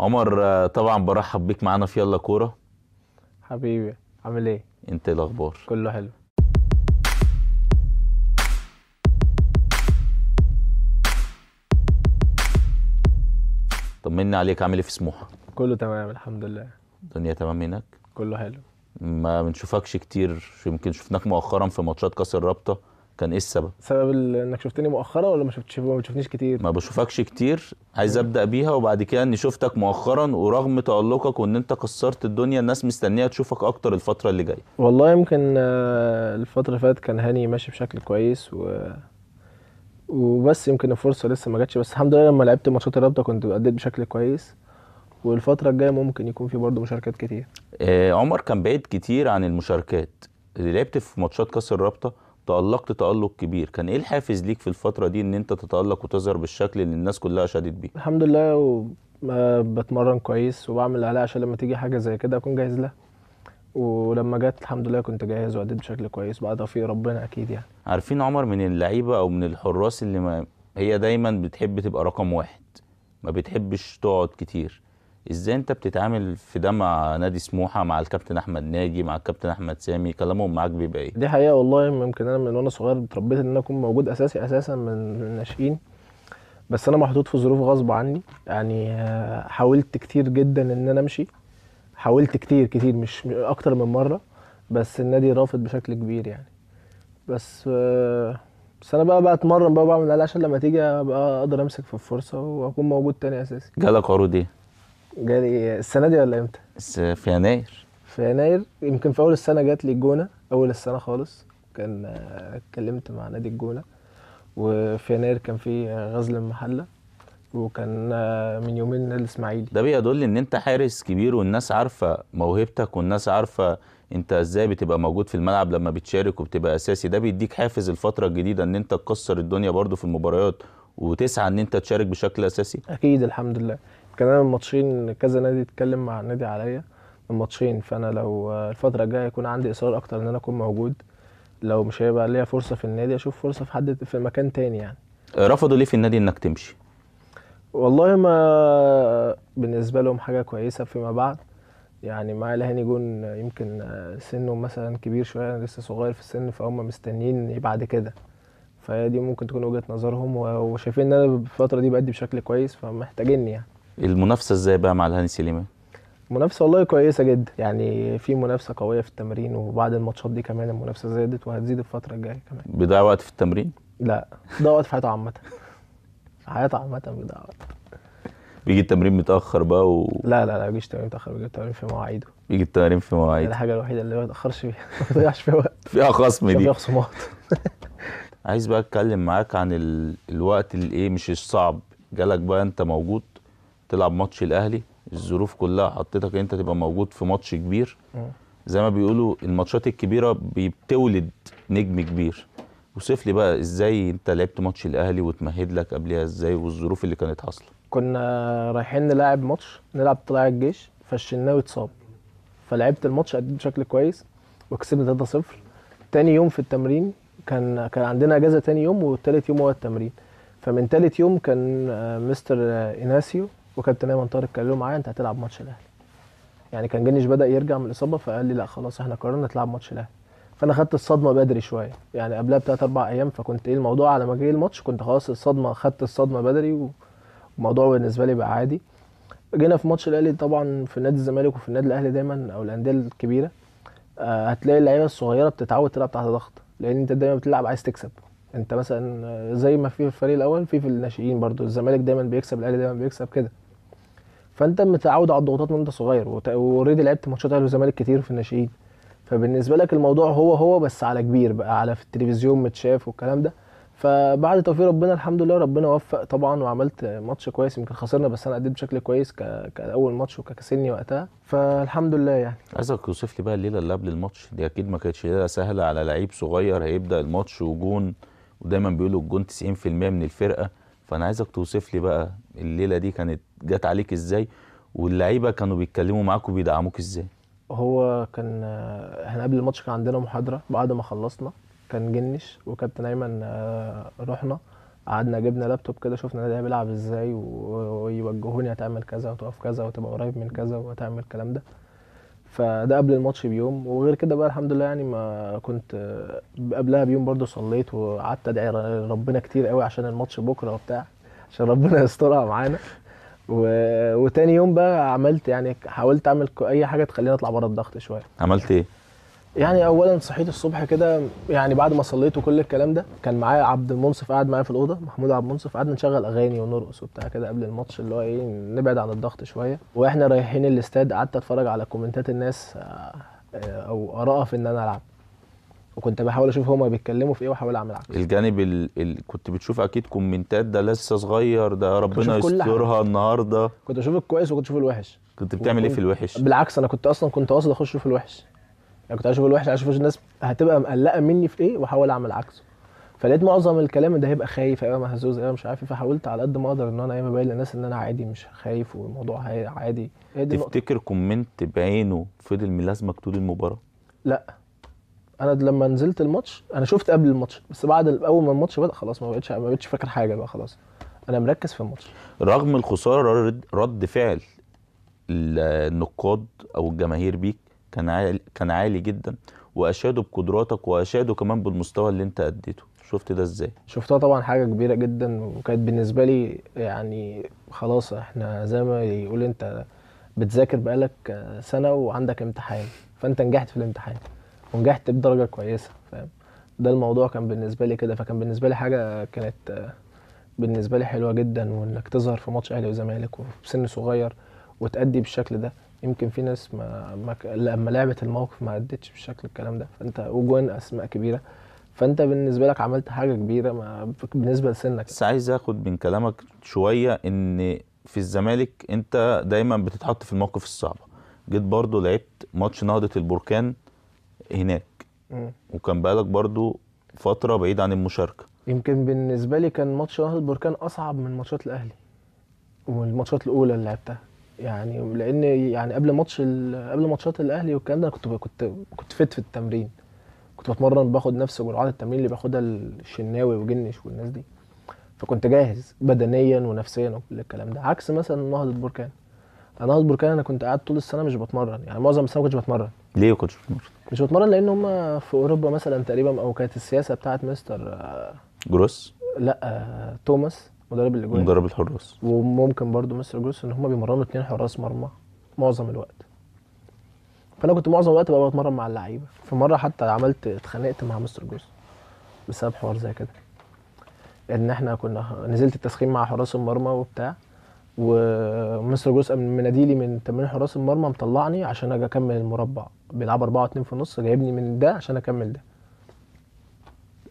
عمر آه، طبعا برحب بيك معانا في يلا كوره حبيبي عامل ايه انت ايه الاخبار كله حلو طمني عليك عامل ايه في سموحه كله تمام الحمد لله الدنيا تمام هناك كله حلو ما بنشوفكش كتير يمكن شفناك مؤخرا في ماتشات كاس الرابطه كان ايه السبب؟ سبب انك شفتني مؤخرا ولا ما شفتش ما بتشوفنيش كتير؟ ما بشوفكش كتير عايز ابدا بيها وبعد كده اني شفتك مؤخرا ورغم تالقك وان انت كسرت الدنيا الناس مستنيه تشوفك اكتر الفتره اللي جايه. والله يمكن آه، الفتره اللي فاتت كان هاني ماشي بشكل كويس و وبس يمكن الفرصه لسه ما جاتش بس الحمد لله لما لعبت ماتشات الرابطه كنت اديت بشكل كويس والفتره الجايه ممكن يكون في برضه مشاركات كتير. آه عمر كان بعيد كتير عن المشاركات لعبت في ماتشات كاس الرابطه تألقت تألق كبير كان ايه الحافز ليك في الفترة دي ان انت تتألق وتظهر بالشكل اللي الناس كلها شادت بيه الحمد لله و... بتمرن كويس وبعمل اللي عليا عشان لما تيجي حاجة زي كده اكون جاهز لها ولما جت الحمد لله كنت جاهز واديت بشكل كويس بعد توفيق ربنا اكيد يعني عارفين عمر من اللعيبه او من الحراس اللي ما هي دايما بتحب تبقى رقم واحد ما بتحبش تقعد كتير ازاي انت بتتعامل في ده مع نادي سموحه مع الكابتن احمد ناجي مع الكابتن احمد سامي كلامهم معاك بيبقى ايه؟ دي حقيقه والله يمكن انا من وانا صغير اتربيت ان انا اكون موجود اساسي اساسا من الناشئين بس انا محطوط في ظروف غصب عني يعني آه، حاولت كتير جدا ان انا امشي حاولت كتير كتير مش اكتر من مره بس النادي رافض بشكل كبير يعني بس آه، بس انا بقى بقى اتمرن بقى بعمل عشان لما تيجي ابقى اقدر امسك في الفرصه واكون موجود تاني اساسي جالك عروض ايه؟ جالي السنه دي ولا امتى؟ في يناير في يناير يمكن في اول السنه جات لي الجونه اول السنه خالص كان اتكلمت مع نادي الجونه وفي يناير كان في غزل المحله وكان من يومين الاسماعيلي ده بيدل ان انت حارس كبير والناس عارفه موهبتك والناس عارفه انت ازاي بتبقى موجود في الملعب لما بتشارك وبتبقى اساسي ده بيديك حافز الفتره الجديده ان انت تكسر الدنيا برده في المباريات وتسعى ان انت تشارك بشكل اساسي اكيد الحمد لله كان انا من ماتشين كذا نادي اتكلم مع النادي عليا من ماتشين فانا لو الفتره الجايه يكون عندي اصرار اكتر ان انا اكون موجود لو مش هيبقى ليا فرصه في النادي اشوف فرصه في حد في مكان تاني يعني رفضوا ليه في النادي انك تمشي والله ما بالنسبه لهم حاجه كويسه فيما بعد يعني معايا الهاني جون يمكن سنه مثلا كبير شويه انا لسه صغير في السن فهم مستنيين بعد كده فهي دي ممكن تكون وجهه نظرهم وشايفين ان انا الفتره دي بادي بشكل كويس فمحتاجيني يعني المنافسه ازاي بقى مع الهاني سليمان منافسه والله كويسه جدا يعني في منافسه قويه في التمرين وبعد الماتشات دي كمان المنافسه زادت وهتزيد الفتره الجايه كمان بيضيع وقت في التمرين لا ده وقت في حياته عامه حياته عامه بيضيع وقت بيجي التمرين متاخر بقى و... لا لا لا بيجيش التمرين متاخر بيجي التمرين في مواعيده بيجي التمرين في مواعيده يعني الحاجه الوحيده اللي ما تاخرش فيها ما تضيعش فيها وقت فيها خصم دي فيها خصومات عايز بقى اتكلم معاك عن ال... الوقت اللي ايه مش الصعب جالك بقى انت موجود تلعب ماتش الاهلي الظروف كلها حطيتك انت تبقى موجود في ماتش كبير زي ما بيقولوا الماتشات الكبيره بتولد نجم كبير وصف لي بقى ازاي انت لعبت ماتش الاهلي وتمهد لك قبلها ازاي والظروف اللي كانت حاصله كنا رايحين نلعب ماتش نلعب طلائع الجيش فالشناوي اتصاب فلعبت الماتش اديت بشكل كويس وكسبنا 3-0 تاني يوم في التمرين كان كان عندنا اجازه تاني يوم والتالت يوم هو التمرين فمن تالت يوم كان آه، مستر آه، اناسيو وكابتن ايمن طارق قال له معايا انت هتلعب ماتش الاهلي يعني كان جنش بدا يرجع من الاصابه فقال لي لا خلاص احنا قررنا نلعب ماتش الاهلي فانا خدت الصدمه بدري شويه يعني قبلها بثلاث اربع ايام فكنت ايه الموضوع على ما جه الماتش كنت خلاص الصدمه خدت الصدمه بدري والموضوع بالنسبه لي بقى عادي جينا في ماتش الاهلي طبعا في نادي الزمالك وفي النادي الاهلي دايما او الانديه الكبيره آه، هتلاقي اللعيبه الصغيره بتتعود تلعب تحت ضغط لان انت دايما بتلعب عايز تكسب انت مثلا آه، زي ما في الفريق الاول في في الناشئين برضو الزمالك دايما بيكسب الاهلي دايما بيكسب كده فانت متعود على الضغوطات من انت صغير واوريدي لعبت ماتشات اهلي وزمالك كتير في الناشئين فبالنسبه لك الموضوع هو هو بس على كبير بقى على في التلفزيون متشاف والكلام ده فبعد توفيق ربنا الحمد لله ربنا وفق طبعا وعملت ماتش كويس يمكن خسرنا بس انا أديت بشكل كويس ك... كاول ماتش وكسني وقتها فالحمد لله يعني عايزك توصف لي بقى الليله اللي قبل الماتش دي اكيد ما كانتش ليله سهله على لعيب صغير هيبدا الماتش وجون ودايما بيقولوا الجون 90% من الفرقه فانا عايزك توصف لي بقى الليله دي كانت جت عليك ازاي واللعيبه كانوا بيتكلموا معاك وبيدعموك ازاي هو كان احنا قبل الماتش كان عندنا محاضره بعد ما خلصنا كان جنش وكابتن ايمن آه، رحنا قعدنا جبنا لابتوب كده شفنا ده بيلعب ازاي ويوجهوني هتعمل كذا وتقف كذا وتبقى قريب من كذا وتعمل الكلام ده فده قبل الماتش بيوم وغير كده بقى الحمد لله يعني ما كنت آه، قبلها بيوم برضو صليت وقعدت ادعي ربنا كتير قوي عشان الماتش بكره وبتاع عشان ربنا يسترها معانا و... وتاني يوم بقى عملت يعني حاولت اعمل اي حاجه تخليني اطلع بره الضغط شويه عملت ايه يعني اولا صحيت الصبح كده يعني بعد ما صليت وكل الكلام ده كان معايا عبد المنصف قاعد معايا في الاوضه محمود عبد المنصف قعدنا نشغل اغاني ونرقص وبتاع كده قبل الماتش اللي هو ايه نبعد عن الضغط شويه واحنا رايحين الاستاد قعدت اتفرج على كومنتات الناس آه، آه، او ارائها في ان انا العب وكنت بحاول اشوف هما بيتكلموا في ايه واحاول اعمل عكس الجانب اللي كنت بتشوف اكيد كومنتات ده لسه صغير ده ربنا يسترها النهارده كنت اشوف الكويس وكنت اشوف الوحش كنت بتعمل ايه في الوحش بالعكس انا كنت اصلا كنت واصل اخش في الوحش يعني كنت اشوف الوحش اشوف الناس هتبقى مقلقه مني في ايه واحاول اعمل عكسه فلقيت معظم الكلام ده هيبقى خايف هيبقى مهزوز هيبقى مش عارف إيه، فحاولت على قد ما اقدر ان انا ابين إيه، للناس ان انا عادي مش خايف والموضوع عادي تفتكر كومنت بعينه فضل ملازمك طول المباراه؟ لا انا لما نزلت الماتش انا شفت قبل الماتش بس بعد اول ما الماتش بدا خلاص ما بقتش ما بقتش فاكر حاجه بقى خلاص انا مركز في الماتش رغم الخساره رد فعل النقاد او الجماهير بيك كان عالي كان عالي جدا واشادوا بقدراتك واشادوا كمان بالمستوى اللي انت اديته شفت ده ازاي شفتها طبعا حاجه كبيره جدا وكانت بالنسبه لي يعني خلاص احنا زي ما يقول انت بتذاكر بقالك سنه وعندك امتحان فانت نجحت في الامتحان ونجحت بدرجه كويسه فاهم ده الموضوع كان بالنسبه لي كده فكان بالنسبه لي حاجه كانت بالنسبه لي حلوه جدا وانك تظهر في ماتش اهلي وزمالك وفي سن صغير وتأدي بالشكل ده يمكن في ناس ما, ما لما لعبت الموقف ما عدتش بالشكل الكلام ده فانت وجوان اسماء كبيره فانت بالنسبه لك عملت حاجه كبيره ما بالنسبه لسنك بس عايز اخد من كلامك شويه ان في الزمالك انت دايما بتتحط في الموقف الصعبه جيت برضو لعبت ماتش نهضه البركان هناك م. وكان بقالك برضو فتره بعيد عن المشاركه يمكن بالنسبه لي كان ماتش نهضه البركان اصعب من ماتشات الاهلي والماتشات الاولى اللي لعبتها يعني لان يعني قبل ماتش قبل ماتشات الاهلي والكلام ده كنت كنت كنت فت في التمرين كنت بتمرن باخد نفس جرعات التمرين اللي باخدها الشناوي وجنش والناس دي فكنت جاهز بدنيا ونفسيا وكل الكلام ده عكس مثلا نهضه بركان انا يعني نهضه بركان انا كنت قاعد طول السنه مش بتمرن يعني معظم السنه ما كنتش بتمرن ليه ما كنتش بتمرن؟ مش بتمرن لان هم في اوروبا مثلا تقريبا او كانت السياسه بتاعت مستر آه، جروس لا آه، توماس مدرب الاجوان مدرب الحراس وممكن برضو مستر جروس ان هم بيمرنوا اثنين حراس مرمى معظم الوقت فانا كنت معظم الوقت ببقى بتمرن مع اللعيبه في مره حتى عملت اتخانقت مع مستر جروس بسبب حوار زي كده ان احنا كنا نزلت التسخين مع حراس المرمى وبتاع ومستر جوس من مناديلي من تمرين حراس المرمى مطلعني عشان اجي اكمل المربع بيلعب 4 2 في النص جايبني من ده عشان اكمل ده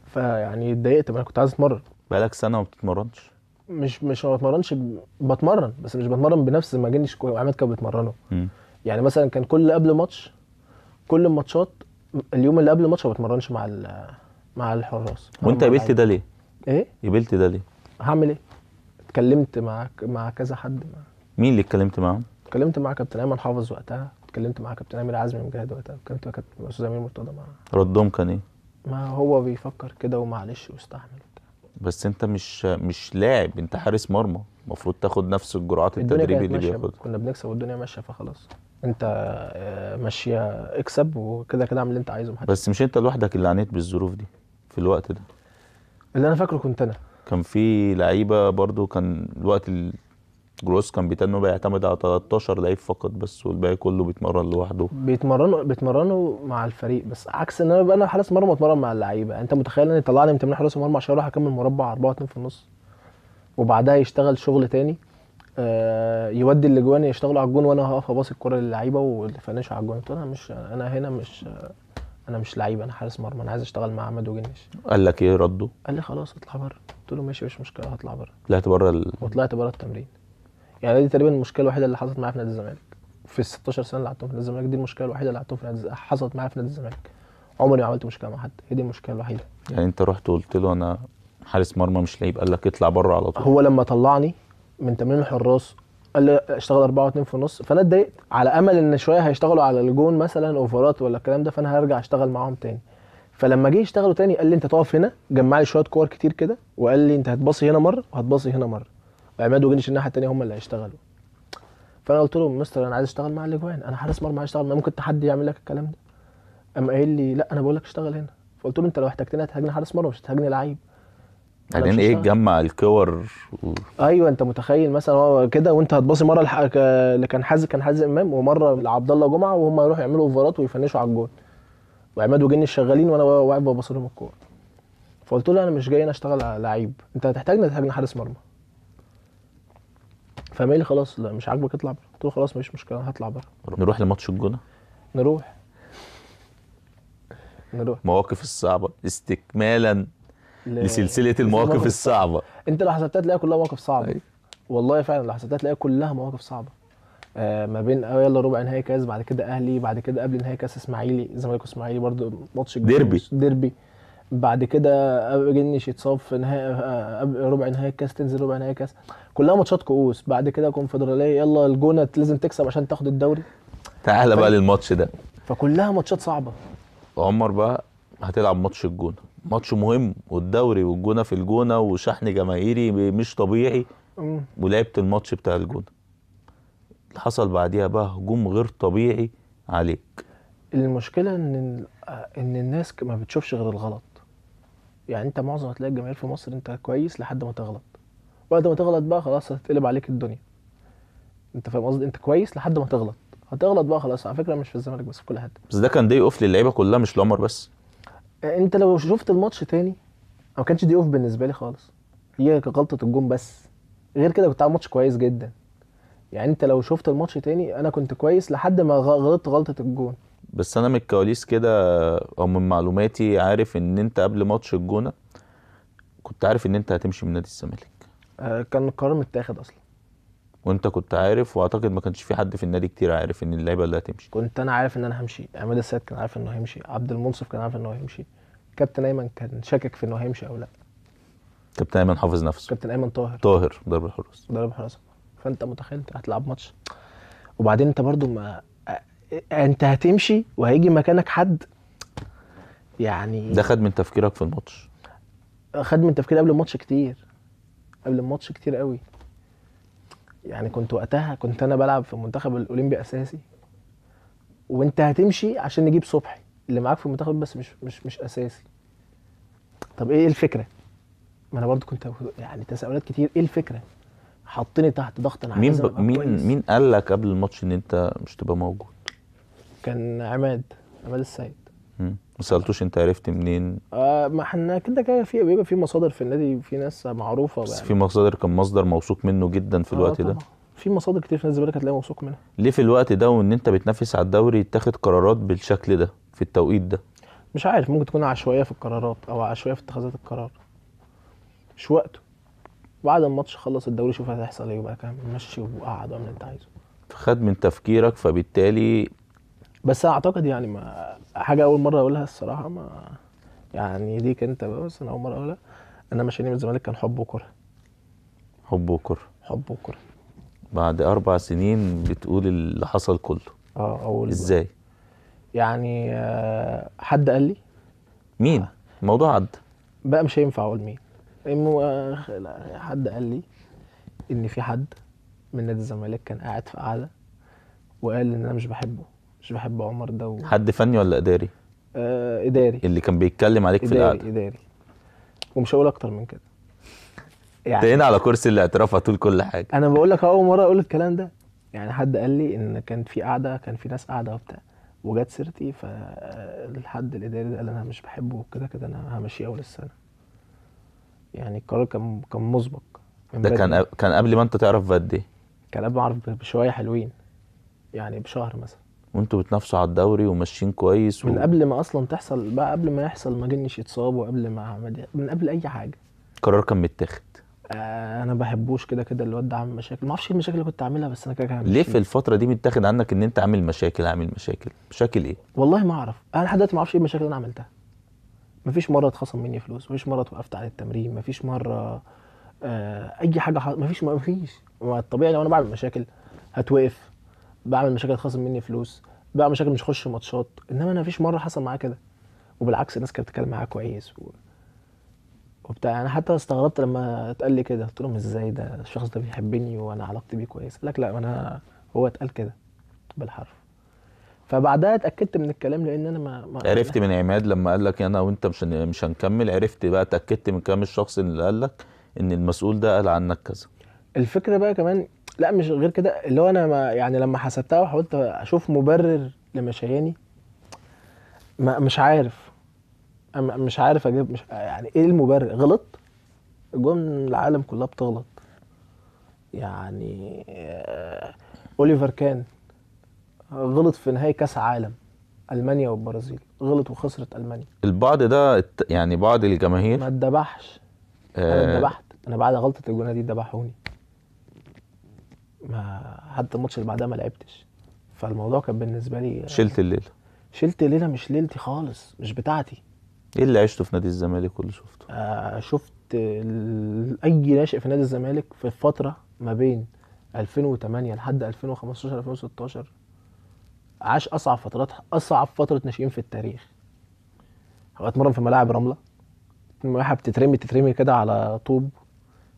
فيعني اتضايقت انا كنت عايز اتمرن بقالك سنه ما بتتمرنش مش مش ما بتمرنش بتمرن بس مش بتمرن بنفس ما جنش وعماد كان بيتمرنه يعني مثلا كان كل قبل ماتش كل الماتشات اليوم اللي قبل الماتش ما بتمرنش مع مع الحراس وانت قابلت ده ليه؟ ايه؟ قابلت ده ليه؟ هعمل ايه؟ اتكلمت مع مع كذا حد مع... مين اللي اتكلمت معاهم؟ اتكلمت مع كابتن ايمن حافظ وقتها اتكلمت مع كابتن امير عزمي مجاهد وقتها اتكلمت مع كابتن استاذ امير مرتضى مع ردهم كان ايه؟ ما هو بيفكر كده ومعلش واستحمل بس انت مش مش لاعب انت حارس مرمى المفروض تاخد نفس الجرعات التدريبي اللي بياخدها كنا بنكسب والدنيا ماشيه فخلاص انت آه، ماشيه اكسب وكده كده اعمل اللي انت عايزه بس مش انت لوحدك اللي عانيت بالظروف دي في الوقت ده اللي انا فاكره كنت انا كان في لعيبه برضو كان الوقت جروس كان بيتنه بيعتمد على 13 لعيب فقط بس والباقي كله بيتمرن لوحده بيتمرنوا بيتمرنوا مع الفريق بس عكس ان انا بقى انا حارس مرمى بتمرن مع اللعيبه انت متخيل ان طلعني من تمرين حراس المرمى عشان اروح اكمل مربع 4 2 في النص وبعدها يشتغل شغل تاني آه يودي الاجوان يشتغلوا على الجون وانا هقف اباص الكره للعيبه وفنش على الجون قلت انا مش انا هنا مش انا مش لعيب انا حارس مرمى انا عايز اشتغل مع احمد وجنش قال لك ايه رده؟ قال لي خلاص اطلع بره قلت له ماشي مش مشكله هطلع بره طلعت بره ال... وطلعت بره التمرين يعني دي تقريبا المشكله الوحيده اللي حصلت معايا في نادي الزمالك في ال 16 سنه اللي قعدتهم في نادي الزمالك دي المشكله الوحيده اللي قعدتهم في نادي حصلت معايا في نادي الزمالك عمري ما عملت مشكله مع حد هي دي المشكله الوحيده يعني انت رحت وقلت له انا حارس مرمى مش لعيب قال لك اطلع بره على طول هو لما طلعني من تمرين الحراس قال لي اشتغل 4 و2 في النص فانا اتضايقت على امل ان شويه هيشتغلوا على الجون مثلا اوفرات ولا الكلام ده فانا هرجع اشتغل معاهم تاني فلما جه يشتغلوا تاني قال لي انت تقف هنا جمع لي شويه كور كتير كده وقال لي انت هتبصي هنا مره وهتبصي هنا مره وعماد وجنش الناحيه الثانيه هم اللي هيشتغلوا فانا قلت له مستر انا عايز اشتغل مع الاجوان انا حارس مرمى عايز اشتغل ما ممكن حد يعمل لك الكلام ده قام قايل لي لا انا بقول لك اشتغل هنا فقلت له انت لو احتجتني هتهاجمني حارس مرمى مش هتهاجمني لعيب بعدين ايه تجمع الكور و... ايوه انت متخيل مثلا هو كده وانت هتباصي مره الح... اللي كان حازم كان حازم امام ومره لعبد الله جمعه وهم يروحوا يعملوا اوفرات ويفنشوا على الجون وعماد وجني شغالين وانا واقف ببص لهم الكوره فقلت له انا مش جاي انا اشتغل لعيب انت هتحتاجني هتحتاجني حارس مرمى فمالي لي خلاص لا مش عاجبك اطلع بره قلت له خلاص مفيش مشكله هطلع بره نروح لماتش الجونه نروح نروح مواقف الصعبه استكمالا ل... لسلسله المواقف الصعبه انت لو حسبتها تلاقيها كلها مواقف صعبه أي. أيوة. والله فعلا لو حسبتها تلاقيها كلها مواقف صعبه آه ما بين آه، يلا ربع نهائي كاس بعد كده اهلي بعد كده قبل نهائي كاس اسماعيلي الزمالك واسماعيلي برضو ماتش ديربي ديربي بعد كده جنش يتصاب في نهائي آه، ربع نهائي الكاس تنزل ربع نهائي الكاس كلها ماتشات كؤوس بعد كده كونفدراليه يلا الجونه لازم تكسب عشان تاخد الدوري تعالى بقى للماتش ده فكلها ماتشات صعبه عمر بقى هتلعب ماتش الجونه ماتش مهم والدوري والجونه في الجونه وشحن جماهيري مش طبيعي ولعبت الماتش بتاع الجونه اللي حصل بعديها بقى هجوم غير طبيعي عليك المشكله ان آه، ان الناس ما بتشوفش غير الغلط يعني انت معظم هتلاقي الجماهير في مصر انت كويس لحد ما تغلط بعد ما تغلط بقى خلاص هتتقلب عليك الدنيا انت فاهم قصدي انت كويس لحد ما تغلط هتغلط بقى خلاص على فكره مش في الزمالك بس في كل حته بس ده كان دي اوف للعيبه كلها مش لعمر بس آه، انت لو شفت الماتش تاني ما كانش دي اوف بالنسبه لي خالص هي غلطه الجون بس غير كده كنت عامل ماتش كويس جدا يعني انت لو شفت الماتش تاني انا كنت كويس لحد ما غلطت غلطه الجون بس انا من الكواليس كده او من معلوماتي عارف ان انت قبل ماتش الجونه كنت عارف ان انت هتمشي من نادي الزمالك آه، كان القرار متاخد اصلا وانت كنت عارف واعتقد ما كانش في حد في النادي كتير عارف ان اللعيبه اللي هتمشي كنت انا عارف ان انا همشي عماد السيد كان عارف انه هيمشي عبد المنصف كان عارف انه هيمشي كابتن ايمن كان شاكك في انه هيمشي او لا كابتن ايمن حافظ نفسه كابتن ايمن طاهر طاهر ضرب الحراس ضرب الحراس فانت متخيل هتلعب ماتش وبعدين انت برضو ما انت هتمشي وهيجي مكانك حد يعني ده خد من تفكيرك في الماتش خد من تفكيري قبل الماتش كتير قبل الماتش كتير قوي يعني كنت وقتها كنت انا بلعب في المنتخب الاولمبي اساسي وانت هتمشي عشان نجيب صبحي اللي معاك في المنتخب بس مش مش مش اساسي طب ايه الفكره ما انا برضو كنت يعني تساؤلات كتير ايه الفكره حطني تحت ضغط انا مين ب... مين مين قال لك قبل الماتش ان انت مش تبقى موجود كان عماد عماد السيد ما سالتوش انت عرفت منين؟ آه ما احنا كده كده في بيبقى في مصادر في النادي في ناس معروفه بس يعني. في مصادر كان مصدر موثوق منه جدا في آه، الوقت آه ده في مصادر كتير في نادي الزمالك هتلاقيها موثوق منها ليه في الوقت ده وان انت بتنافس على الدوري تاخد قرارات بالشكل ده في التوقيت ده؟ مش عارف ممكن تكون عشوائيه في القرارات او عشوائيه في اتخاذات القرار مش وقته بعد الماتش خلص الدوري شوف هتحصل ايه وبقى كان مشي وقعد واعمل اللي انت عايزه خد من تفكيرك فبالتالي بس اعتقد يعني ما حاجه اول مره اقولها الصراحه ما يعني ليك انت بس انا اول مره اقولها انا مش من الزمالك كان حب وكره حب وكره حب وكره بعد اربع سنين بتقول اللي حصل كله اه اول ازاي يعني آه، حد قال لي مين آه. الموضوع عدى بقى مش هينفع اقول مين المو... حد قال لي ان في حد من نادي الزمالك كان قاعد في قعده وقال ان انا مش بحبه مش بحب عمر ده و... حد فني ولا اداري؟ آه اداري اللي كان بيتكلم عليك في القعده اداري ومش هقول اكتر من كده يعني انت هنا على كرسي الاعتراف هتقول كل حاجه انا بقول لك اول مره اقول الكلام ده يعني حد قال لي ان كان في قعده كان في ناس قاعده وبتاع وجت سيرتي فالحد الاداري ده قال انا مش بحبه وكده كده انا همشيه اول السنه يعني القرار كان كان مسبق ده كان كان قبل ما انت تعرف بقد ايه؟ كان قبل ما اعرف بشويه حلوين يعني بشهر مثلا وانتوا بتنافسوا على الدوري وماشيين كويس و... من قبل ما اصلا تحصل بقى قبل ما يحصل ما جنش يتصاب وقبل ما إيه، من قبل اي حاجه قرار كان متاخد آه انا بحبوش كده كده الواد ده عامل مشاكل ما اعرفش إيه المشاكل اللي كنت عاملها بس انا كده ليه في الفتره دي متاخد عنك ان انت عامل مشاكل عامل مشاكل مشاكل ايه والله ما اعرف انا لحد دلوقتي ما اعرفش ايه المشاكل اللي انا عملتها مفيش مره اتخصم مني فلوس مفيش مره اتوقفت عن التمرين مفيش مره آه اي حاجه حص... مفيش مفيش الطبيعي لو انا بعمل مشاكل هتوقف بعمل مشاكل تخصم مني فلوس بقى مشاكل مش اخش ماتشات انما انا مفيش مره حصل معايا كده وبالعكس الناس كانت بتتكلم معايا كويس و... وبتاع انا يعني حتى استغربت لما اتقال لي كده قلت لهم ازاي ده الشخص ده بيحبني وانا علاقتي بيه كويسه قال لك لا انا هو اتقال كده بالحرف فبعدها اتاكدت من الكلام لان انا ما, ما عرفت من عماد لما قال لك انا وانت مش مش هنكمل عرفت بقى اتاكدت من كلام الشخص اللي قال لك ان المسؤول ده قال عنك كذا الفكره بقى كمان لا مش غير كده اللي هو انا ما يعني لما حسبتها وحاولت اشوف مبرر لمشاياني ما مش عارف أم- مش عارف اجيب مش يعني ايه المبرر غلط جون العالم كلها بتغلط يعني آه، اوليفر كان غلط في نهائي كاس عالم المانيا والبرازيل غلط وخسرت المانيا البعض ده يعني بعض الجماهير ما اتذبحش انا آه. اتدبحت انا بعد غلطه الجونه دي ذبحوني ما حتى الماتش اللي بعدها ما لعبتش فالموضوع كان بالنسبه لي شلت الليله شلت الليله مش ليلتي خالص مش بتاعتي ايه اللي عشته في نادي الزمالك واللي شفته؟ آه شفت اي ناشئ في نادي الزمالك في الفتره ما بين 2008 لحد 2015 2016 عاش اصعب فترات اصعب فتره ناشئين في التاريخ هو اتمرن في ملاعب رمله الملاعب بتترمي تترمي كده على طوب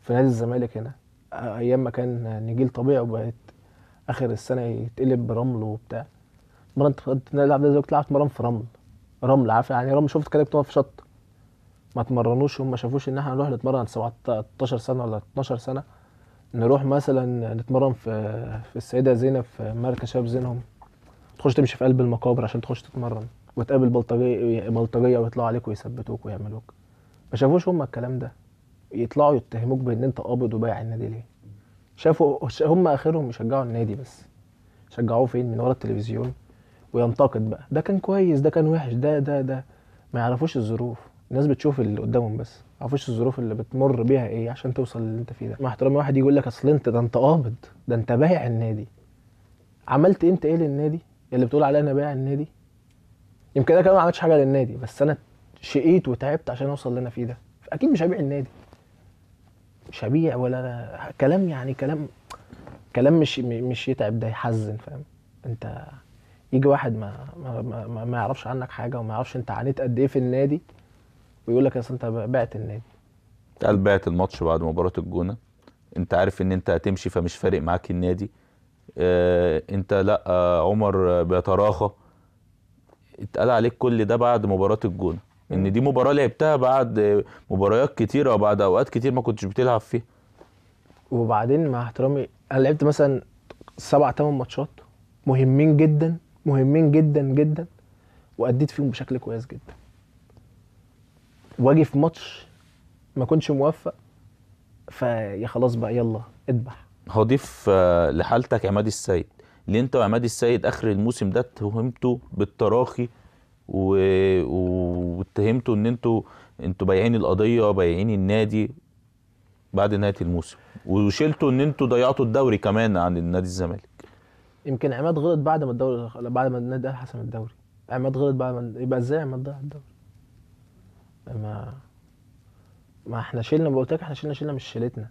في نادي الزمالك هنا ايام ما كان نجيل طبيعي وبقت اخر السنه يتقلب برمل وبتاع مره انت كنت نلعب زي طلعت تمرن في رمل رمل عارف يعني رمل شفت كده بتقف في شط ما تمرنوش هم ما شافوش ان احنا نروح نتمرن 17 سنه ولا 12 سنه نروح مثلا نتمرن في في السيده زينب في مركز شباب زينهم تخش تمشي في قلب المقابر عشان تخش تتمرن وتقابل بلطجيه بلطجيه ويطلعوا عليك ويثبتوك ويعملوك ما شافوش هم الكلام ده يطلعوا يتهموك بان انت قابض وبايع النادي ليه شافوا هم اخرهم يشجعوا النادي بس شجعوه فين من ورا التلفزيون وينتقد بقى ده كان كويس ده كان وحش ده ده ده ما يعرفوش الظروف الناس بتشوف اللي قدامهم بس ما يعرفوش الظروف اللي بتمر بيها ايه عشان توصل للي انت فيه ده مع احترامي واحد يقول لك اصل انت ده انت قابض ده انت بايع النادي عملت انت ايه للنادي اللي بتقول عليا انا بايع النادي يمكن انا كمان ما عملتش حاجه للنادي بس انا شقيت وتعبت عشان اوصل اللي انا فيه ده اكيد مش هبيع النادي مش هبيع ولا أنا كلام يعني كلام كلام مش مش يتعب ده يحزن فاهم انت يجي واحد ما ما, ما ما يعرفش عنك حاجه وما يعرفش انت عانيت قد ايه في النادي ويقول لك اصل انت بعت النادي قال بعت الماتش بعد مباراه الجونه انت عارف ان انت هتمشي فمش فارق معاك النادي اه انت لا آه، عمر بيتراخى اتقال عليك كل ده بعد مباراه الجونه ان دي مباراه لعبتها بعد مباريات كتيره وبعد اوقات كتير ما كنتش بتلعب فيها وبعدين مع احترامي انا لعبت مثلا سبع ثمان ماتشات مهمين جدا مهمين جدا جدا واديت فيهم بشكل كويس جدا واجي في ماتش ما كنتش موفق فيا خلاص بقى يلا اذبح هضيف آه، لحالتك عماد السيد ليه انت وعماد السيد اخر الموسم ده اتهمتوا بالتراخي و... واتهمتوا ان انتوا انتوا بايعين القضيه بايعين النادي بعد نهايه الموسم وشلتوا ان انتوا ضيعتوا الدوري كمان عن النادي الزمالك يمكن عماد غلط بعد ما الدوري بعد ما النادي الاهلي حسم الدوري عماد غلط بعد ما يبقى ازاي عماد ضيع الدوري ما ما احنا شلنا بقول لك احنا شلنا شلنا مش شلتنا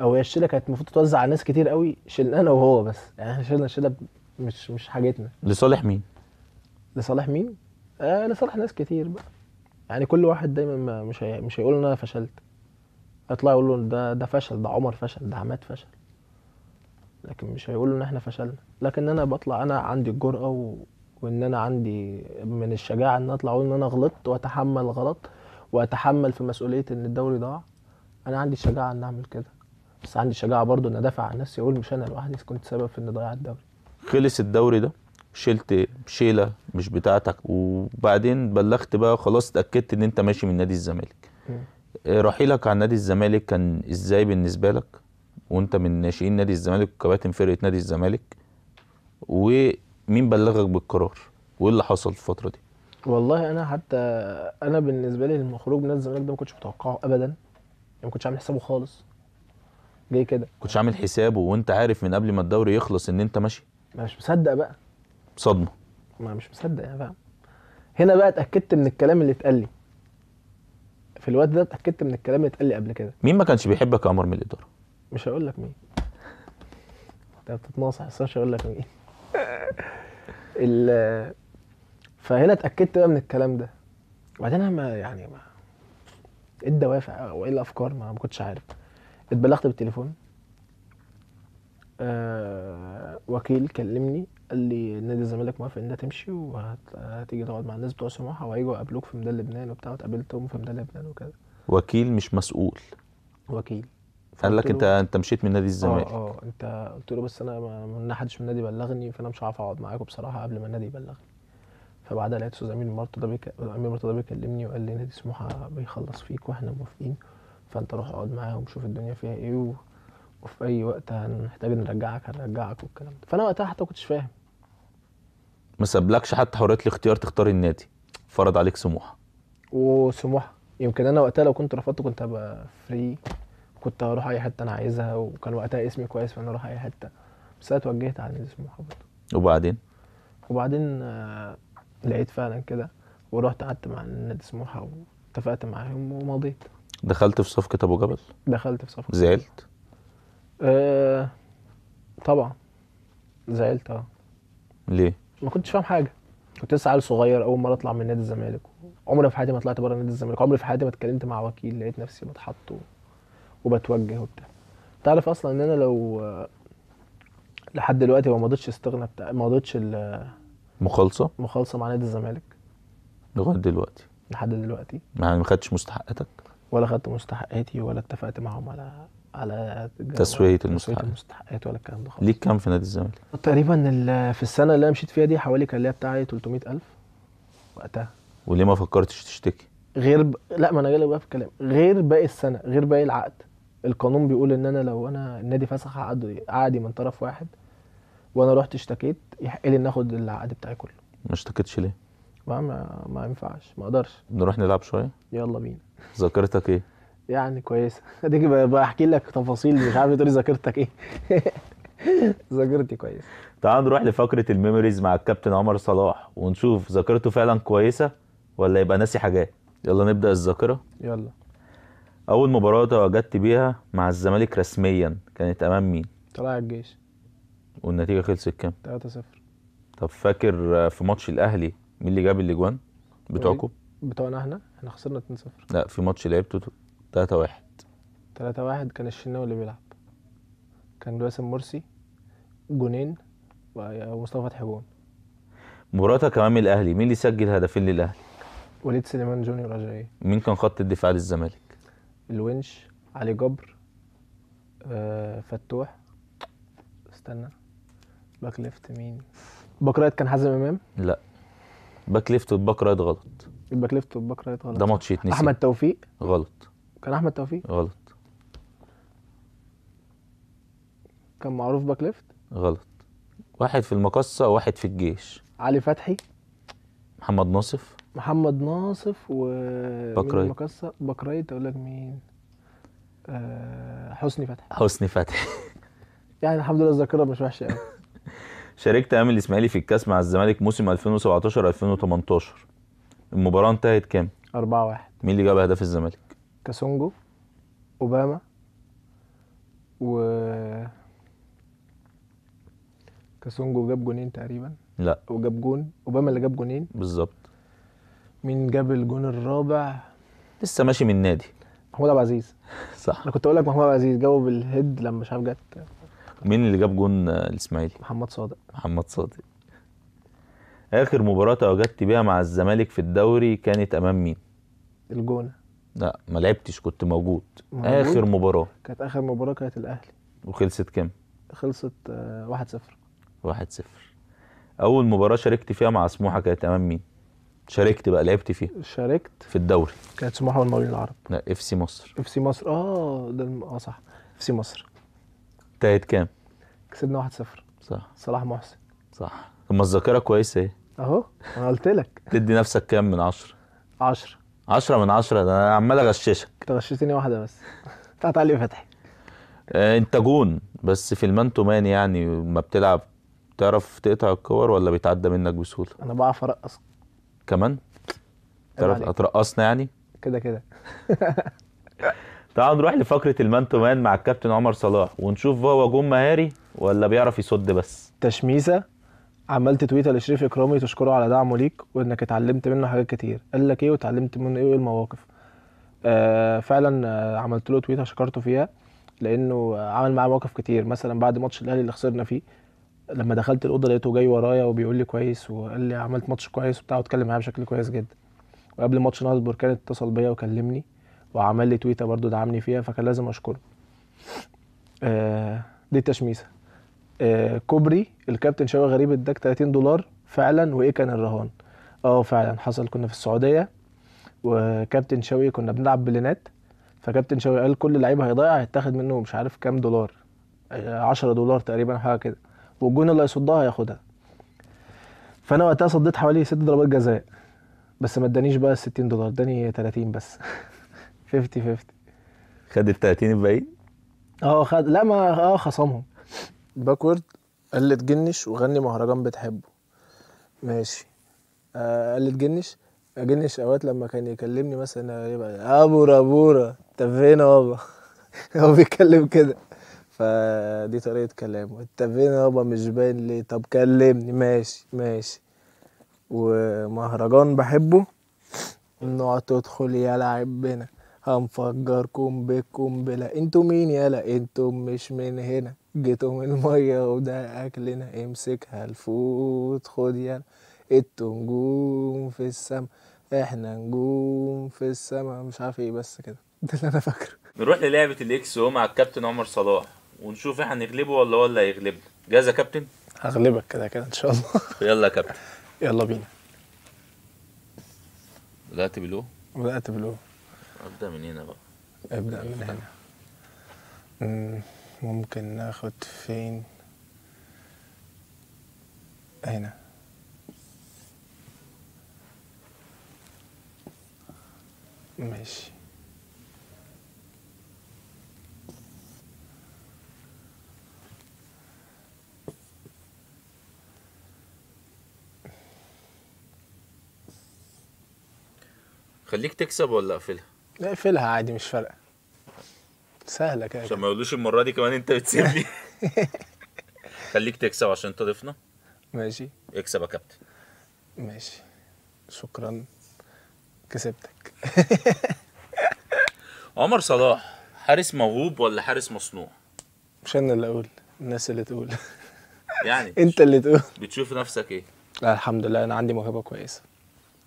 او هي الشله كانت المفروض تتوزع على ناس كتير قوي شلنا انا وهو بس يعني احنا شلنا شله مش مش حاجتنا لصالح مين لصالح مين؟ آه لصالح ناس كتير بقى يعني كل واحد دايما ما مش هي... مش هيقول ان انا فشلت هيطلع يقول له ده ده فشل ده عمر فشل ده عماد فشل لكن مش هيقولوا ان احنا فشلنا لكن انا بطلع انا عندي الجرأة و... وان انا عندي من الشجاعة ان اطلع اقول ان انا غلطت واتحمل غلط واتحمل في مسؤولية ان الدوري ضاع انا عندي الشجاعة ان اعمل كده بس عندي الشجاعة برضو ان ادافع عن نفسي اقول مش انا لوحدي كنت سبب في ان ضيع الدوري خلص الدوري ده شلت شيله مش بتاعتك وبعدين بلغت بقى خلاص اتاكدت ان انت ماشي من نادي الزمالك اه، رحيلك عن نادي الزمالك كان ازاي بالنسبه لك وانت من ناشئين نادي الزمالك وكباتن فرقه نادي الزمالك ومين بلغك بالقرار وايه اللي حصل في الفتره دي والله انا حتى انا بالنسبه لي المخروج من نادي الزمالك ده ما كنتش متوقعه ابدا يعني ما كنتش عامل حسابه خالص جاي كده كنتش عامل حسابه وانت عارف من قبل ما الدوري يخلص ان انت ماشي مش مصدق بقى صدمه ما مش مصدق يا فاهم هنا بقى اتاكدت من الكلام اللي اتقال لي في الوقت ده اتاكدت من الكلام اللي اتقال لي قبل كده مين ما كانش بيحبك يا عمر من الاداره مش هقول لك مين انت بتتناصح بس مش هقول لك مين ال فهنا اتاكدت بقى من الكلام ده وبعدين انا ما يعني ما ايه الدوافع او ايه الافكار ما, ما كنتش عارف اتبلغت بالتليفون آه وكيل كلمني قال لي نادي الزمالك موافق انها تمشي وهتيجي تقعد مع الناس بتوع سموحه وهيجوا يقابلوك في ميدان لبنان وبتاع واتقابلتهم في ميدان لبنان وكده وكيل مش مسؤول وكيل قال لك انت انت مشيت من نادي الزمالك اه اه انت قلت له بس انا ما حدش من النادي بلغني فانا مش هعرف اقعد معاكم بصراحه قبل ما النادي يبلغني فبعدها لقيت استاذ امين مرتضى ده بيك... امير مرتضى بيكلمني وقال لي نادي سموحه بيخلص فيك واحنا موافقين فانت روح اقعد معاهم شوف الدنيا فيها ايه وفي اي وقت هنحتاج نرجعك هنرجعك والكلام ده فانا وقتها حتى ما كنتش فاهم ما سابلكش حتى حريه الاختيار تختار النادي فرض عليك سموحه وسموحه يمكن انا وقتها لو كنت رفضت كنت هبقى فري كنت هروح اي حته انا عايزها وكان وقتها اسمي كويس فانا اروح اي حته بس انا اتوجهت على نادي سموحه برضه وبعدين وبعدين آه لقيت فعلا كده ورحت قعدت مع نادي سموحه واتفقت معاهم ومضيت دخلت في صفقه ابو جبل دخلت في صفقه زعلت آه، طبعا زعلت اه ليه؟ ما كنتش فاهم حاجه كنت لسه عيل صغير اول مره اطلع من نادي الزمالك عمري في حياتي ما طلعت بره نادي الزمالك عمري في حياتي ما اتكلمت مع وكيل لقيت نفسي بتحط وبتوجه وبتاع تعرف اصلا ان انا لو آه، لحد دلوقتي ما مضيتش استغنى بتاع ما مضيتش المخالصه مخالصه مع نادي الزمالك لغايه دلوقتي لحد دلوقتي يعني ما خدتش مستحقاتك ولا خدت مستحقاتي ولا اتفقت معاهم على على تسويه المستحقات المستحقات ولا الكلام ده خالص ليك كام في نادي الزمالك؟ تقريبا في السنه اللي انا مشيت فيها دي حوالي كان ليا بتاعي 300000 وقتها وليه ما فكرتش تشتكي؟ غير ب... لا ما انا جاي بقى في الكلام غير باقي السنه غير باقي العقد القانون بيقول ان انا لو انا النادي فسخ عقدي من طرف واحد وانا رحت اشتكيت يحق لي ان اخد العقد بتاعي كله ما اشتكيتش ليه؟ ما, ما ينفعش ما اقدرش نروح نلعب شويه؟ يلا بينا ذاكرتك ايه؟ يعني كويسه اديك بحكي لك تفاصيل مش عارف تقولي ذاكرتك ايه ذاكرتي كويسه تعال نروح لفقره الميموريز مع الكابتن عمر صلاح ونشوف ذاكرته فعلا كويسه ولا يبقى ناسي حاجات يلا نبدا الذاكره يلا اول مباراه تواجدت بيها مع الزمالك رسميا كانت امام مين طلع الجيش والنتيجه خلصت كام 3-0 طب فاكر في ماتش الاهلي مين اللي جاب الاجوان بتوعكم طيب، بتوعنا احنا احنا خسرنا 2-0 لا في ماتش لعبته 3 1 3 1 كان الشناوي اللي بيلعب كان باسم مرسي جونين ومصطفى فتحي جون مباراة كمان الاهلي مين اللي سجل هدفين للاهلي وليد سليمان جونيور رجائي مين كان خط الدفاع للزمالك الونش علي جبر آه فتوح استنى باك ليفت مين باك رايت كان حازم امام لا باك ليفت والباك رايت غلط الباك ليفت والباك رايت غلط ده ماتش احمد توفيق غلط كان احمد توفيق غلط كان معروف باك ليفت غلط واحد في المقصه وواحد في الجيش علي فتحي محمد ناصف محمد ناصف و بكرايت المقصه بكرايت اقول لك مين آه حسني فتحي حسني فتحي يعني الحمد لله الذاكره مش وحشه قوي شاركت ايام الاسماعيلي في الكاس مع الزمالك موسم 2017 2018 المباراه انتهت كام 4-1 مين اللي جاب اهداف الزمالك كاسونجو اوباما و كاسونجو جاب جونين تقريبا لا وجاب جون اوباما اللي جاب جونين بالظبط مين جاب الجون الرابع لسه ماشي من نادي محمود عبد العزيز صح انا كنت اقول لك محمود عبد العزيز جابه بالهيد لما مش عارف جت مين اللي جاب جون الاسماعيلي محمد صادق محمد صادق اخر مباراه تواجدت بيها مع الزمالك في الدوري كانت امام مين الجونه لا ما لعبتش كنت موجود. موجود اخر مباراه كانت اخر مباراه كانت الاهلي وخلصت كام خلصت 1-0 1 1-0 اول مباراه شاركت فيها مع سموحه كانت امام مين شاركت بقى لعبت فيها شاركت في الدوري كانت سموحه والمقاولين العرب لا اف سي مصر اف سي مصر اه ده الم... اه صح اف سي مصر انتهت كام كسبنا 1-0 صح صلاح محسن صح طب ما الذاكره كويسه ايه؟ اهو انا قلت لك تدي نفسك كام من 10 10 عشرة من عشرة ده انا عمال اغششك انت غششتني واحدة بس بتاعت علي فتحي آه انت جون بس في المان تو مان يعني ما بتلعب تعرف تقطع الكور ولا بيتعدى منك بسهولة انا بعرف ارقص كمان تعرف ترقصنا يعني كده كده تعالوا نروح لفقرة المان تو مان مع الكابتن عمر صلاح ونشوف هو جون مهاري ولا بيعرف يصد بس تشميسة عملت تويته لشريف اكرامي تشكره على دعمه ليك وانك اتعلمت منه حاجات كتير قال لك ايه واتعلمت منه ايه وايه المواقف آه فعلا آه عملت له تويته شكرته فيها لانه عمل معايا مواقف كتير مثلا بعد ماتش الاهلي اللي خسرنا فيه لما دخلت الاوضه لقيته جاي ورايا وبيقول لي كويس وقال لي عملت ماتش كويس وبتاع واتكلم معايا بشكل كويس جدا وقبل ماتش نهضه البركان اتصل بيا وكلمني وعمل لي تويته برضه دعمني فيها فكان لازم اشكره آه دي التشميسه آه كوبري الكابتن شوقي غريب اداك 30 دولار فعلا وايه كان الرهان اه فعلا حصل كنا في السعوديه وكابتن شوقي كنا بنلعب بلينات فكابتن شوقي قال كل لعيب هيضيع هيتاخد منه مش عارف كام دولار 10 آه، دولار تقريبا حاجه كده والجون اللي هيصدها هياخدها فانا وقتها صديت حوالي ست ضربات جزاء بس ما ادانيش بقى ال 60 دولار اداني 30 بس 50 50 خد ال 30 الباقيين؟ اه خد لا ما اه خصمهم باكورد قال لي اتجنش وغني مهرجان بتحبه ماشي آه، قال لي اتجنش اجنش اوقات لما كان يكلمني مثلا يبقى ابورا ابورا انت فين يابا هو بيتكلم كده فدي طريقة كلامه انت فين يابا مش باين ليه طب كلمني ماشي ماشي ومهرجان بحبه نقعد تدخل يا عبنا هنفجركم بكم بلا انتوا مين يلا انتوا مش من هنا جيتهم المية وده أكلنا امسكها الفوت خد يا انتوا نجوم في السما احنا نجوم في السما مش عارف ايه بس كده ده اللي انا فاكره نروح للعبة الاكس مع الكابتن عمر صلاح ونشوف احنا هنغلبه ولا هو اللي هيغلبنا جاهز يا كابتن؟ هغلبك كده كده ان شاء الله يلا يا كابتن يلا بينا بدأت بلو؟ بدأت بلو ابدأ من هنا بقى ابدأ من هنا ممكن ناخد فين هنا ماشي خليك تكسب ولا اقفلها؟ لا اقفلها عادي مش فارقه سهله كده عشان ما يقولوش المره دي كمان انت بتسيبني خليك تكسب عشان انت ضيفنا ماشي اكسب يا كابتن ماشي شكرا كسبتك عمر صلاح حارس موهوب ولا حارس مصنوع؟ مش انا اللي اقول الناس اللي تقول يعني انت اللي تقول بتشوف نفسك ايه؟ لا الحمد لله انا عندي موهبه كويسه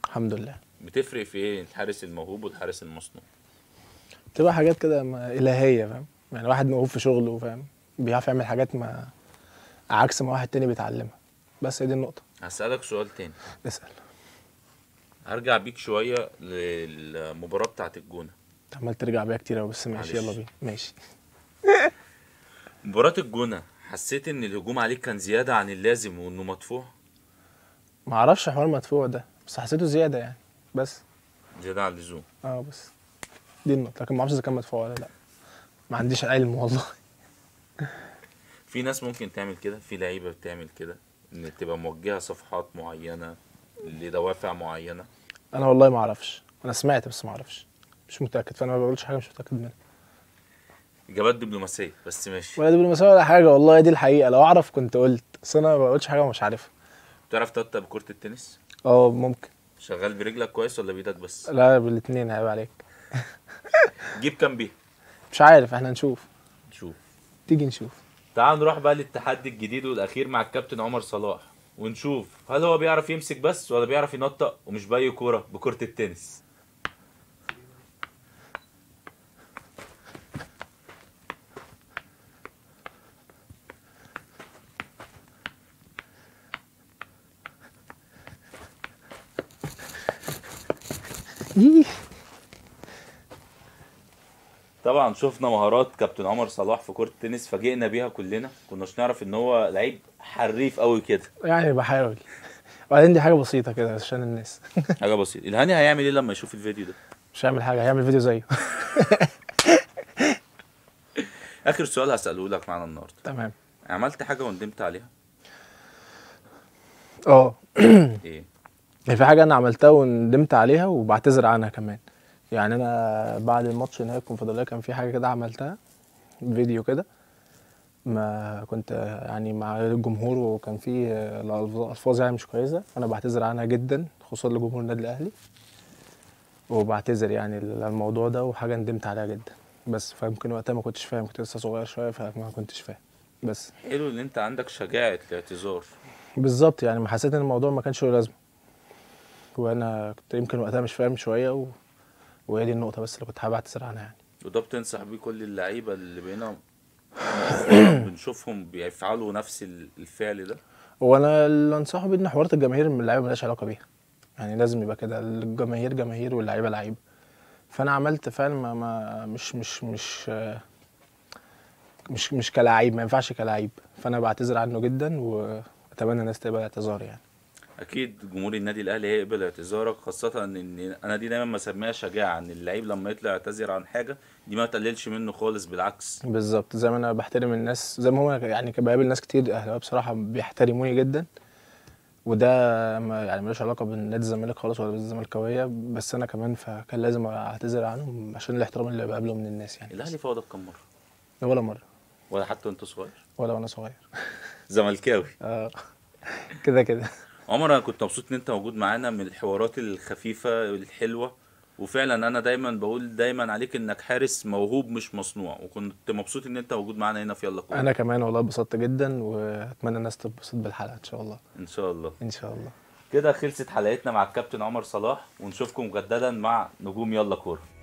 الحمد لله بتفرق في ايه الحارس الموهوب والحارس المصنوع؟ تبقى حاجات كده الهيه فاهم يعني واحد موهوب في شغله فاهم بيعرف يعمل حاجات ما عكس ما واحد تاني بيتعلمها بس هي دي النقطه هسالك سؤال تاني اسال هرجع بيك شويه للمباراه بتاعت الجونه عمال ترجع بيها كتير قوي بس ماشي يلا بينا ماشي مباراه الجونه حسيت ان الهجوم عليك كان زياده عن اللازم وانه مدفوع ما اعرفش حوار مدفوع ده بس حسيته زياده يعني بس زياده عن اللزوم اه بس دي النقطه لكن ما اعرفش اذا كان مدفوع ولا لا ما عنديش علم والله في ناس ممكن تعمل كده في لعيبه بتعمل كده ان تبقى موجهه صفحات معينه لدوافع معينه انا والله ما اعرفش انا سمعت بس ما اعرفش مش متاكد فانا ما بقولش حاجه مش متاكد منها اجابات دبلوماسيه بس ماشي ولا دبلوماسيه ولا حاجه والله دي الحقيقه لو اعرف كنت قلت بس انا ما بقولش حاجه ومش عارفها بتعرف تقطع بكره التنس اه ممكن شغال برجلك كويس ولا بايدك بس لا بالاثنين عيب عليك جيب كام بيه؟ مش عارف احنا نشوف نشوف تيجي نشوف تعال نروح بقى للتحدي الجديد والاخير مع الكابتن عمر صلاح ونشوف هل هو بيعرف يمسك بس ولا بيعرف ينطق ومش باي كوره بكره التنس طبعا شفنا مهارات كابتن عمر صلاح في كره التنس فاجئنا بيها كلنا كناش نعرف ان هو لعيب حريف قوي كده يعني بحاول وبعدين دي حاجه بسيطه كده عشان الناس حاجه بسيطه الهاني هيعمل ايه لما يشوف الفيديو ده مش هيعمل حاجه هيعمل فيديو زيه اخر سؤال هساله لك معانا النهارده تمام عملت حاجه وندمت عليها اه ايه يعني في حاجه انا عملتها وندمت عليها وبعتذر عنها كمان يعني انا بعد الماتش نهائي الكونفدراليه كان في حاجه كده عملتها فيديو كده ما كنت يعني مع الجمهور وكان في الفاظ يعني مش كويسه انا بعتذر عنها جدا خصوصا لجمهور النادي الاهلي وبعتذر يعني الموضوع ده وحاجه ندمت عليها جدا بس فممكن وقتها ما كنتش فاهم كنت لسه صغير شويه فما كنتش فاهم بس حلو ان انت عندك شجاعه الاعتذار بالظبط يعني ما حسيت ان الموضوع ما كانش له لازمه وانا كنت يمكن وقتها مش فاهم شويه و... وهي دي النقطه بس اللي كنت حابب اعتذر عنها يعني وده بتنصح بيه كل اللعيبه اللي بقينا بنشوفهم بيفعلوا نفس الفعل ده وانا اللي انصحه بيه ان حوارات الجماهير من اللعيبه ملهاش علاقه بيها يعني لازم يبقى كده الجماهير جماهير واللعيبه لعيبه فانا عملت فعلا ما, ما مش مش مش مش مش كلاعب ما ينفعش كلاعب فانا بعتذر عنه جدا واتمنى الناس تقبل اعتذاري يعني اكيد جمهور النادي الاهلي هيقبل اعتذارك خاصه ان انا دي دايما بسميها شجاعه ان اللعيب لما يطلع يعتذر عن حاجه دي ما تقللش منه خالص بالعكس بالظبط زي ما انا بحترم الناس زي ما هو يعني بقابل ناس كتير اهلاويه بصراحه بيحترموني جدا وده ما يعني ملوش علاقه بالنادي الزمالك خالص ولا بالزملكاويه بس انا كمان فكان لازم اعتذر عنهم عشان الاحترام اللي بقابله من الناس يعني الاهلي فوضك كم مره؟ ولا مره ولا حتى وانت صغير؟ ولا وانا صغير زملكاوي اه كده كده عمر انا كنت مبسوط ان انت موجود معانا من الحوارات الخفيفه الحلوه وفعلا انا دايما بقول دايما عليك انك حارس موهوب مش مصنوع وكنت مبسوط ان انت موجود معانا هنا في يلا كوره انا كمان والله اتبسطت جدا واتمنى الناس تتبسط بالحلقه ان شاء الله ان شاء الله ان شاء الله كده خلصت حلقتنا مع الكابتن عمر صلاح ونشوفكم مجددا مع نجوم يلا كوره